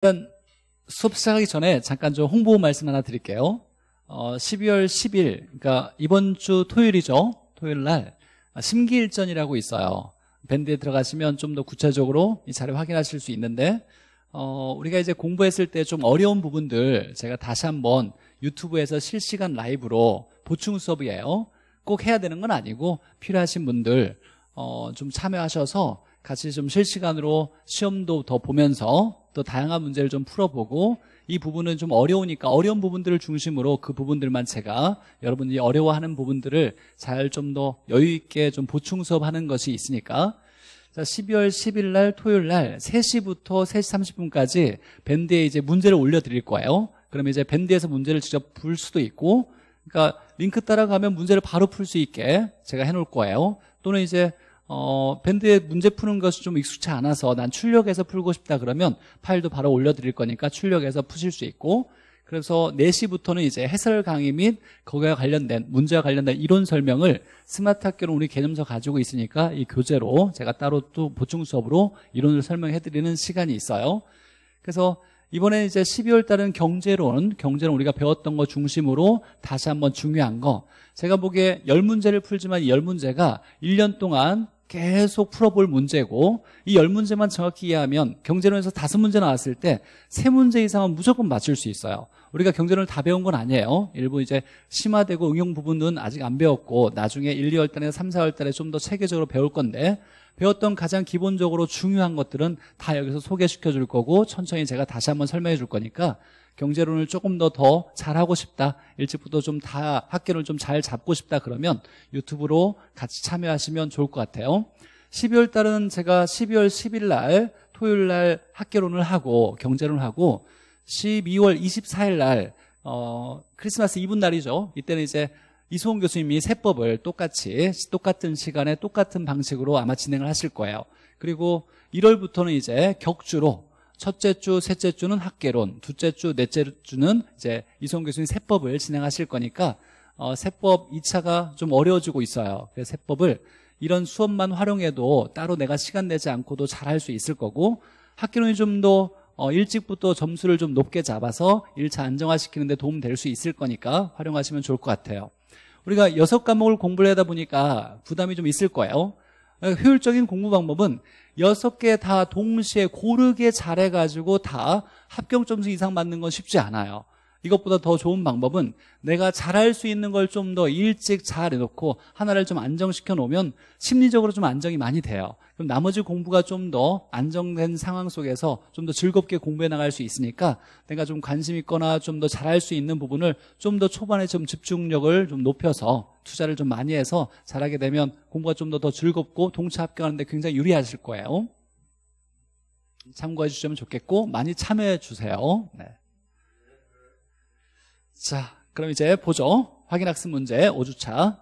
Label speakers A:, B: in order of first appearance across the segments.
A: 그러면 수업 시작하기 전에 잠깐 좀 홍보 말씀 하나 드릴게요. 어, 12월 10일, 그러니까 이번 주 토요일이죠. 토요일 날 아, 심기일전이라고 있어요. 밴드에 들어가시면 좀 더 구체적으로 이 자료 확인하실 수 있는데 어, 우리가 이제 공부했을 때 좀 어려운 부분들 제가 다시 한번 유튜브에서 실시간 라이브로 보충 수업이에요. 꼭 해야 되는 건 아니고 필요하신 분들 어, 좀 참여하셔서 같이 좀 실시간으로 시험도 더 보면서 또 다양한 문제를 좀 풀어보고 이 부분은 좀 어려우니까 어려운 부분들을 중심으로 그 부분들만 제가 여러분이 어려워하는 부분들을 잘 좀 더 여유 있게 좀 보충 수업하는 것이 있으니까 자 12월 10일 날 토요일 날 3시부터 3시 30분까지 밴드에 이제 문제를 올려드릴 거예요. 그러면 이제 밴드에서 문제를 직접 풀 수도 있고 그러니까 링크 따라가면 문제를 바로 풀 수 있게 제가 해놓을 거예요. 또는 이제 어, 밴드에 문제 푸는 것이 좀 익숙치 않아서 난 출력해서 풀고 싶다 그러면 파일도 바로 올려드릴 거니까 출력해서 푸실 수 있고 그래서 4시부터는 이제 해설 강의 및거기에 관련된 문제와 관련된 이론 설명을 스마트 학교는 우리 개념서 가지고 있으니까 이 교재로 제가 따로 또 보충 수업으로 이론을 설명해 드리는 시간이 있어요. 그래서 이번에 이제 12월 달은 경제론, 경제론 우리가 배웠던 거 중심으로 다시 한번 중요한 거. 제가 보기에 10문제를 풀지만 이 10문제가 1년 동안 계속 풀어볼 문제고 이 열문제만 정확히 이해하면 경제론에서 다섯 문제 나왔을 때 세 문제 이상은 무조건 맞출 수 있어요 우리가 경제론을 다 배운 건 아니에요 일부 이제 심화되고 응용 부분은 아직 안 배웠고 나중에 1, 2월 달에나 3, 4월 달에 좀 더 체계적으로 배울 건데 배웠던 가장 기본적으로 중요한 것들은 다 여기서 소개시켜 줄 거고 천천히 제가 다시 한번 설명해 줄 거니까 경제론을 조금 더 더 잘하고 싶다 일찍부터 좀 다 학교를 좀잘 잡고 싶다 그러면 유튜브로 같이 참여하시면 좋을 것 같아요 12월 달은 제가 12월 10일 날 토요일 날학계론을 하고 경제론을 하고 12월 24일 날 어, 크리스마스 이브 날이죠 이때는 이제 이소은 교수님이 세법을 똑같이 똑같은 시간에 똑같은 방식으로 아마 진행을 하실 거예요 그리고 1월부터는 이제 격주로 첫째 주, 셋째 주는 학계론, 둘째 주, 넷째 주는 이제 이성 교수님 세법을 진행하실 거니까 어, 세법 2차가 좀 어려워지고 있어요. 그래서 세법을 이런 수업만 활용해도 따로 내가 시간 내지 않고도 잘 할 수 있을 거고 학기론이 좀더 어, 일찍부터 점수를 좀 높게 잡아서 1차 안정화시키는데 도움 될 수 있을 거니까 활용하시면 좋을 것 같아요. 우리가 여섯 과목을 공부를 하다 보니까 부담이 좀 있을 거예요. 그러니까 효율적인 공부 방법은 여섯 개 다 동시에 고르게 잘해가지고 다 합격 점수 이상 받는 건 쉽지 않아요. 이것보다 더 좋은 방법은 내가 잘할 수 있는 걸 좀 더 일찍 잘 해놓고 하나를 좀 안정시켜 놓으면 심리적으로 좀 안정이 많이 돼요. 그럼 나머지 공부가 좀 더 안정된 상황 속에서 좀 더 즐겁게 공부해 나갈 수 있으니까 내가 좀 관심 있거나 좀 더 잘할 수 있는 부분을 좀 더 초반에 좀 집중력을 좀 높여서 투자를 좀 많이 해서 잘하게 되면 공부가 좀 더 더 즐겁고 동차 합격하는데 굉장히 유리하실 거예요. 참고해 주시면 좋겠고 많이 참여해 주세요. 네. 자, 그럼 이제 보죠. 확인학습 문제 5주차.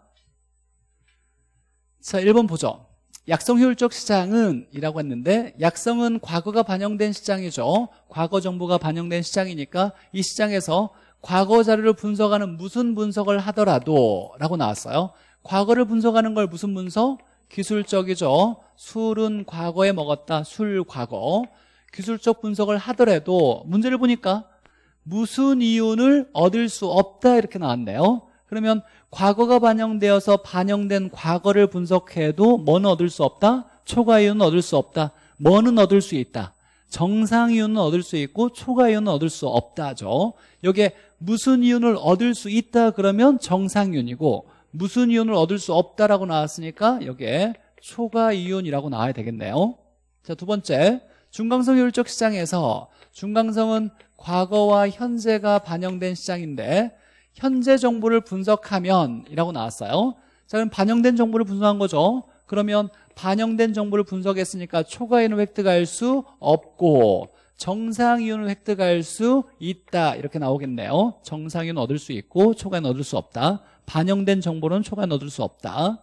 A: 자, 1번 보죠. 약성효율적 시장은 이라고 했는데 약성은 과거가 반영된 시장이죠. 과거 정보가 반영된 시장이니까 이 시장에서 과거 자료를 분석하는 무슨 분석을 하더라도 라고 나왔어요. 과거를 분석하는 걸 무슨 분석? 기술적이죠. 술은 과거에 먹었다. 술 과거. 기술적 분석을 하더라도 문제를 보니까 무슨 이윤을 얻을 수 없다 이렇게 나왔네요. 그러면 과거가 반영되어서 반영된 과거를 분석해도 뭐는 얻을 수 없다? 초과 이윤은 얻을 수 없다. 뭐는 얻을 수 있다? 정상 이윤은 얻을 수 있고 초과 이윤은 얻을 수 없다죠. 여기에 무슨 이윤을 얻을 수 있다 그러면 정상 이윤이고 무슨 이윤을 얻을 수 없다라고 나왔으니까 여기에 초과 이윤이라고 나와야 되겠네요. 자, 두 번째. 중강성 효율적 시장에서 중강성은 과거와 현재가 반영된 시장인데 현재 정보를 분석하면 이라고 나왔어요 자 그럼 반영된 정보를 분석한 거죠 그러면 반영된 정보를 분석했으니까 초과이는 획득할 수 없고 정상이윤을 획득할 수 있다 이렇게 나오겠네요 정상이윤 얻을 수 있고 초과는 얻을 수 없다 반영된 정보는 초과는 얻을 수 없다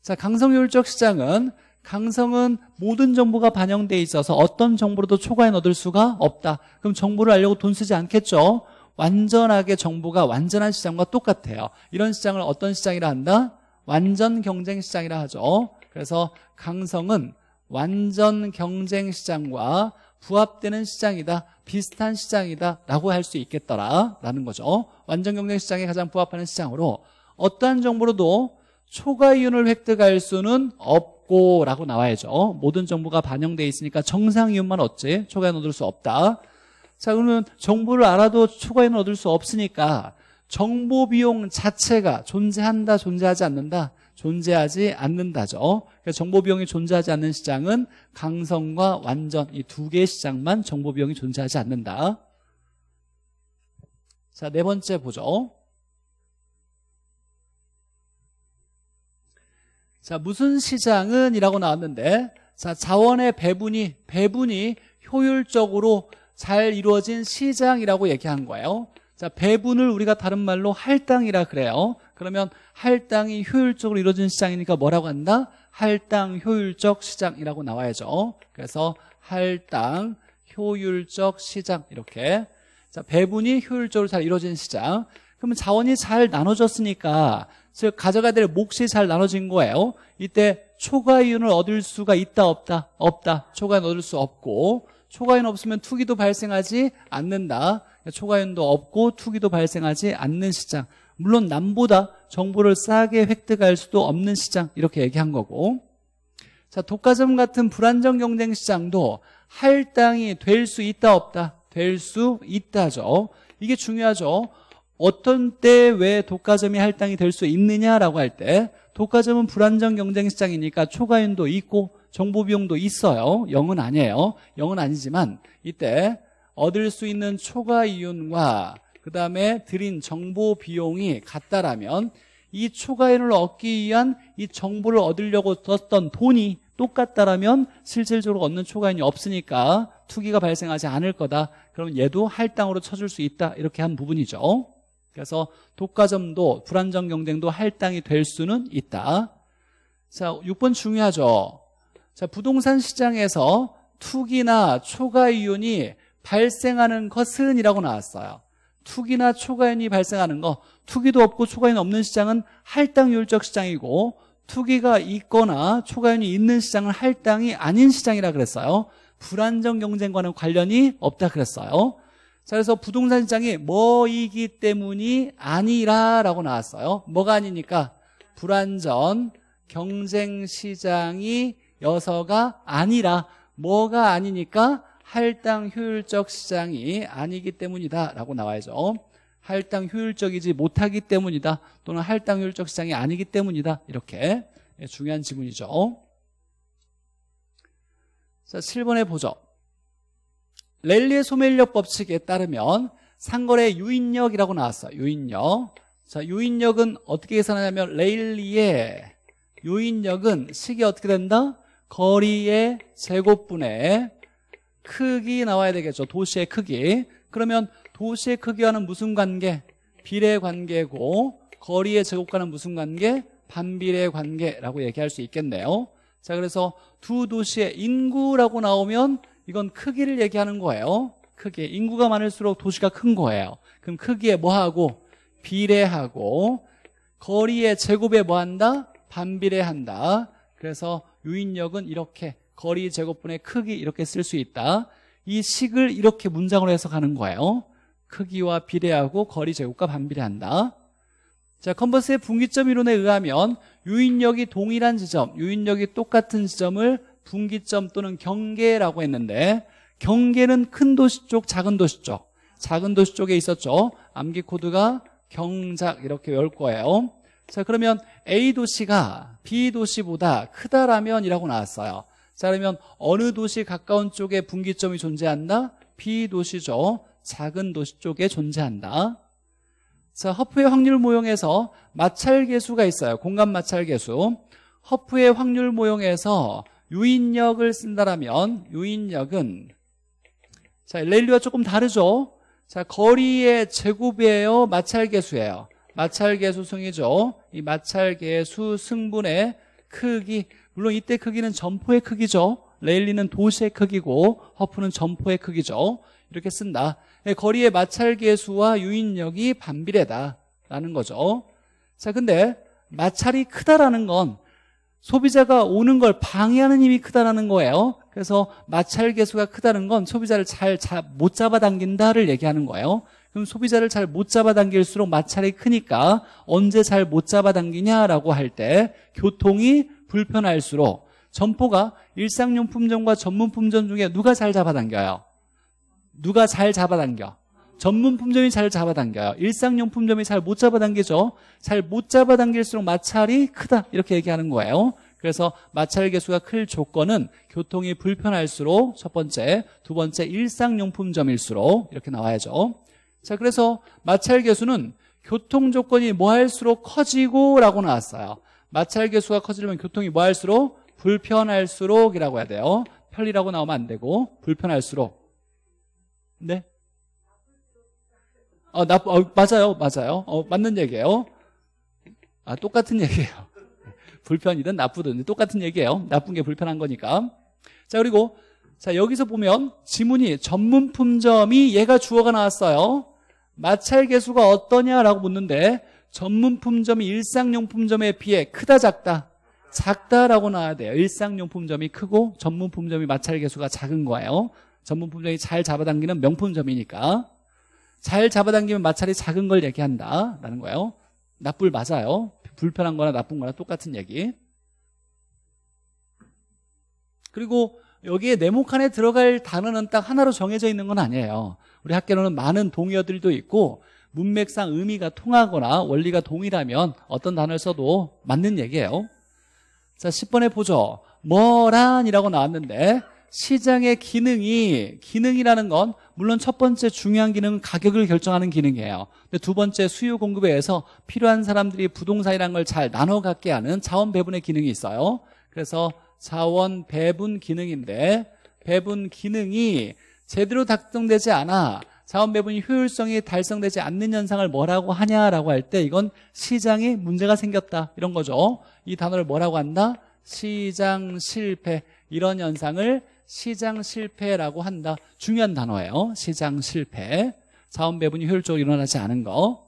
A: 자 강성효율적 시장은 강성은 모든 정보가 반영돼 있어서 어떤 정보로도 초과해 넣을 수가 없다. 그럼 정보를 알려고 돈 쓰지 않겠죠? 완전하게 정보가 완전한 시장과 똑같아요. 이런 시장을 어떤 시장이라 한다? 완전 경쟁 시장이라 하죠. 그래서 강성은 완전 경쟁 시장과 부합되는 시장이다. 비슷한 시장이다. 라고 할 수 있겠더라. 라는 거죠. 완전 경쟁 시장에 가장 부합하는 시장으로 어떠한 정보로도 초과 이윤을 획득할 수는 없다 없고라고 나와야죠. 어? 모든 정보가 반영되어 있으니까 정상 이윤만 어째 초과이윤 얻을 수 없다. 자 그러면 정보를 알아도 초과이윤 얻을 수 없으니까 정보 비용 자체가 존재한다 존재하지 않는다 존재하지 않는다죠. 그래서 정보 비용이 존재하지 않는 시장은 강성과 완전 이 두 개의 시장만 정보 비용이 존재하지 않는다. 자, 네 번째 보죠. 자, 무슨 시장은 이라고 나왔는데 자, 자원의 배분이 배분이 효율적으로 잘 이루어진 시장이라고 얘기한 거예요. 자, 배분을 우리가 다른 말로 할당이라 그래요. 그러면 할당이 효율적으로 이루어진 시장이니까 뭐라고 한다? 할당 효율적 시장이라고 나와야죠. 그래서 할당 효율적 시장 이렇게 자, 배분이 효율적으로 잘 이루어진 시장. 그러면 자원이 잘 나눠졌으니까 즉 가져가야 될 몫이 잘 나눠진 거예요. 이때 초과이윤을 얻을 수가 있다 없다 없다 초과이윤 얻을 수 없고 초과이윤 없으면 투기도 발생하지 않는다. 초과이윤도 없고 투기도 발생하지 않는 시장. 물론 남보다 정보를 싸게 획득할 수도 없는 시장 이렇게 얘기한 거고 자 독과점 같은 불안정 경쟁 시장도 할당이 될 수 있다 없다 될 수 있다죠 이게 중요하죠 어떤 때 왜 독과점이 할당이 될 수 있느냐라고 할 때 독과점은 불안정 경쟁 시장이니까 초과윤도 있고 정보 비용도 있어요. 0은 아니에요. 0은 아니지만 이때 얻을 수 있는 초과 이윤과 그다음에 드린 정보 비용이 같다라면 이 초과이윤을 얻기 위한 이 정보를 얻으려고 썼던 돈이 똑같다라면 실질적으로 얻는 초과이윤이 없으니까 투기가 발생하지 않을 거다. 그럼 얘도 할당으로 쳐줄 수 있다. 이렇게 한 부분이죠. 그래서 독과점도 불안정 경쟁도 할당이 될 수는 있다. 자, 6번 중요하죠. 자, 부동산 시장에서 투기나 초과이윤이 발생하는 것은 이라고 나왔어요. 투기나 초과이윤이 발생하는 거 투기도 없고 초과이윤 없는 시장은 할당 율적 시장이고 투기가 있거나 초과이윤이 있는 시장은 할당이 아닌 시장이라 그랬어요. 불안정 경쟁과는 관련이 없다 그랬어요. 자, 그래서 부동산 시장이 뭐이기 때문이 아니라라고 나왔어요. 뭐가 아니니까 불안전 경쟁 시장이 여서가 아니라 뭐가 아니니까 할당 효율적 시장이 아니기 때문이다라고 나와야죠. 할당 효율적이지 못하기 때문이다 또는 할당 효율적 시장이 아니기 때문이다 이렇게 중요한 지문이죠 자 7번에 보죠 랠리의 소멸력 법칙에 따르면 상거래 유인력이라고 나왔어요. 유인력. 자, 유인력은 어떻게 계산하냐면 레일리의 유인력은 식이 어떻게 된다? 거리의 제곱분의 크기 나와야 되겠죠. 도시의 크기. 그러면 도시의 크기와는 무슨 관계? 비례 관계고 거리의 제곱과는 무슨 관계? 반비례 관계라고 얘기할 수 있겠네요. 자, 그래서 두 도시의 인구라고 나오면 이건 크기를 얘기하는 거예요. 크기. 인구가 많을수록 도시가 큰 거예요. 그럼 크기에 뭐하고? 비례하고 거리의 제곱에 뭐한다? 반비례한다. 그래서 유인력은 이렇게 거리 제곱분의 크기 이렇게 쓸 수 있다. 이 식을 이렇게 문장으로 해석하는 거예요. 크기와 비례하고 거리 제곱과 반비례한다. 자, 컨버스의 분기점 이론에 의하면 유인력이 동일한 지점, 유인력이 똑같은 지점을 분기점 또는 경계라고 했는데 경계는 큰 도시 쪽, 작은 도시 쪽 작은 도시 쪽에 있었죠 암기 코드가 경작 이렇게 열 거예요 자 그러면 A 도시가 B 도시보다 크다라면 이라고 나왔어요 자 그러면 어느 도시 가까운 쪽에 분기점이 존재한다? B 도시죠 작은 도시 쪽에 존재한다 자 허프의 확률 모형에서 마찰 계수가 있어요 공간 마찰 계수 허프의 확률 모형에서 유인력을 쓴다라면 유인력은 자렐리와 조금 다르죠. 자 거리의 제곱이에요. 마찰계수예요. 마찰계수 승이죠. 이 마찰계수 승분의 크기 물론 이때 크기는 점포의 크기죠. 레일리는 도시의 크기고 허프는 점포의 크기죠. 이렇게 쓴다. 예, 거리의 마찰계수와 유인력이 반비례다라는 거죠. 자 근데 마찰이 크다라는 건 소비자가 오는 걸 방해하는 힘이 크다라는 거예요. 그래서 마찰 개수가 크다는 건 소비자를 잘 못 잡아당긴다를 얘기하는 거예요. 그럼 소비자를 잘 못 잡아당길수록 마찰이 크니까 언제 잘 못 잡아당기냐라고 할 때 교통이 불편할수록 점포가 일상용품점과 전문품점 중에 누가 잘 잡아당겨요? 누가 잘 잡아당겨? 전문 품점이 잘 잡아당겨요. 일상용 품점이 잘 못 잡아당기죠. 잘 못 잡아당길수록 마찰이 크다 이렇게 얘기하는 거예요. 그래서 마찰 개수가 클 조건은 교통이 불편할수록 첫 번째, 두 번째 일상용품점일수록 이렇게 나와야죠. 자, 그래서 마찰 개수는 교통 조건이 뭐 할수록 커지고 라고 나왔어요. 마찰 개수가 커지려면 교통이 뭐 할수록 불편할수록이라고 해야 돼요. 편리라고 나오면 안 되고 불편할수록. 네? 어, 나, 어, 맞아요, 맞아요. 어, 맞는 얘기예요. 아, 똑같은 얘기예요. 불편이든 나쁘든 똑같은 얘기예요. 나쁜 게 불편한 거니까. 자, 그리고 자 여기서 보면 지문이 전문 품점이 얘가 주어가 나왔어요. 마찰 개수가 어떠냐라고 묻는데 전문 품점이 일상용품점에 비해 크다 작다 작다라고 나와야 돼요. 일상용품점이 크고 전문 품점이 마찰 개수가 작은 거예요. 전문 품점이 잘 잡아당기는 명품점이니까. 잘 잡아당기면 마찰이 작은 걸 얘기한다라는 거예요. 나쁠 맞아요. 불편한 거나 나쁜 거나 똑같은 얘기. 그리고 여기에 네모칸에 들어갈 단어는 딱 하나로 정해져 있는 건 아니에요. 우리 학교로는 많은 동의어들도 있고 문맥상 의미가 통하거나 원리가 동일하면 어떤 단어를 써도 맞는 얘기예요. 자, 10번에 보죠. 뭐란이라고 나왔는데 시장의 기능이 기능이라는 건 물론 첫 번째 중요한 기능은 가격을 결정하는 기능이에요. 근데 두 번째 수요 공급에 의해서 필요한 사람들이 부동산이란 걸 잘 나눠 갖게 하는 자원 배분의 기능이 있어요. 그래서 자원 배분 기능인데 배분 기능이 제대로 작동되지 않아 자원 배분이 효율성이 달성되지 않는 현상을 뭐라고 하냐라고 할 때 이건 시장에 문제가 생겼다 이런 거죠. 이 단어를 뭐라고 한다? 시장 실패. 이런 현상을 시장 실패라고 한다. 중요한 단어예요. 시장 실패. 자원 배분이 효율적으로 일어나지 않은 거.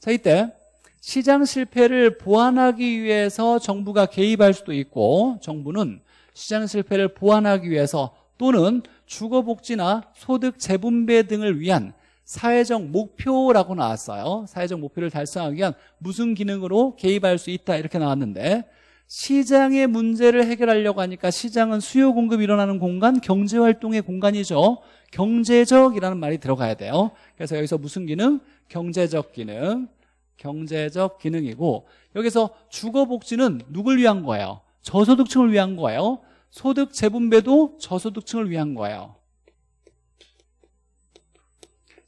A: 자, 이때 시장 실패를 보완하기 위해서 정부가 개입할 수도 있고 정부는 시장 실패를 보완하기 위해서 또는 주거복지나 소득 재분배 등을 위한 사회적 목표라고 나왔어요 사회적 목표를 달성하기 위한 무슨 기능으로 개입할 수 있다 이렇게 나왔는데 시장의 문제를 해결하려고 하니까 시장은 수요 공급 이 일어나는 공간, 경제 활동의 공간이죠. 경제적이라는 말이 들어가야 돼요. 그래서 여기서 무슨 기능? 경제적 기능. 경제적 기능이고 여기서 주거 복지는 누굴 위한 거예요? 저소득층을 위한 거예요. 소득 재분배도 저소득층을 위한 거예요.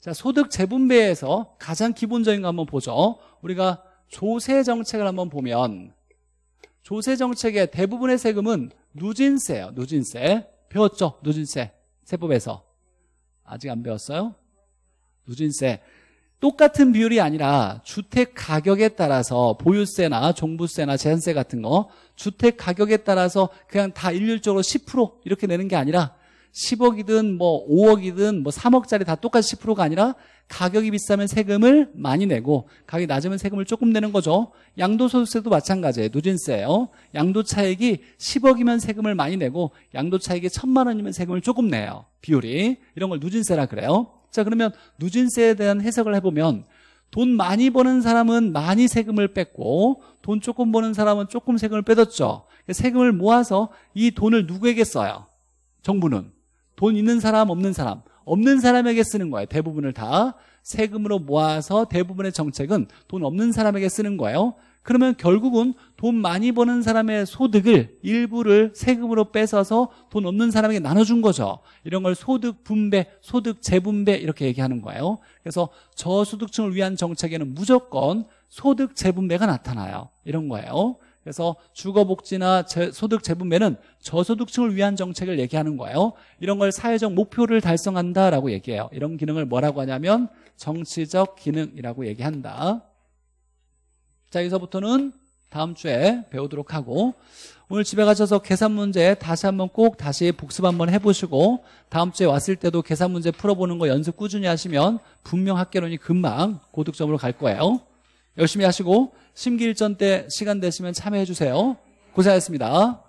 A: 자, 소득 재분배에서 가장 기본적인 거 한번 보죠. 우리가 조세 정책을 한번 보면 조세 정책의 대부분의 세금은 누진세예요. 누진세. 배웠죠? 누진세. 세법에서. 아직 안 배웠어요? 누진세. 똑같은 비율이 아니라 주택 가격에 따라서 보유세나 종부세나 재산세 같은 거 주택 가격에 따라서 그냥 다 일률적으로 10% 이렇게 내는 게 아니라 10억이든 뭐 5억이든 뭐 3억짜리 다 똑같이 10%가 아니라 가격이 비싸면 세금을 많이 내고 가격이 낮으면 세금을 조금 내는 거죠. 양도소득세도 마찬가지예요. 누진세예요. 양도차익이 10억이면 세금을 많이 내고 양도차익이 천만 원이면 세금을 조금 내요. 비율이. 이런 걸 누진세라 그래요. 자 그러면 누진세에 대한 해석을 해보면 돈 많이 버는 사람은 많이 세금을 뺐고 돈 조금 버는 사람은 조금 세금을 빼뒀죠. 세금을 모아서 이 돈을 누구에게 써요? 정부는. 돈 있는 사람 없는 사람 없는 사람에게 쓰는 거예요 대부분을 다 세금으로 모아서 대부분의 정책은 돈 없는 사람에게 쓰는 거예요 그러면 결국은 돈 많이 버는 사람의 소득을 일부를 세금으로 뺏어서 돈 없는 사람에게 나눠준 거죠 이런 걸 소득 분배, 소득 재분배 이렇게 얘기하는 거예요 그래서 저소득층을 위한 정책에는 무조건 소득 재분배가 나타나요 이런 거예요 그래서 주거복지나 소득재분배는 저소득층을 위한 정책을 얘기하는 거예요. 이런 걸 사회적 목표를 달성한다라고 얘기해요. 이런 기능을 뭐라고 하냐면 정치적 기능이라고 얘기한다. 자, 여기서부터는 다음 주에 배우도록 하고 오늘 집에 가셔서 계산 문제 다시 한번 꼭 다시 복습 한번 해보시고 다음 주에 왔을 때도 계산 문제 풀어보는 거 연습 꾸준히 하시면 분명 학개론이 금방 고득점으로 갈 거예요. 열심히 하시고 심기일전 때 시간 되시면 참여해 주세요. 고생하셨습니다.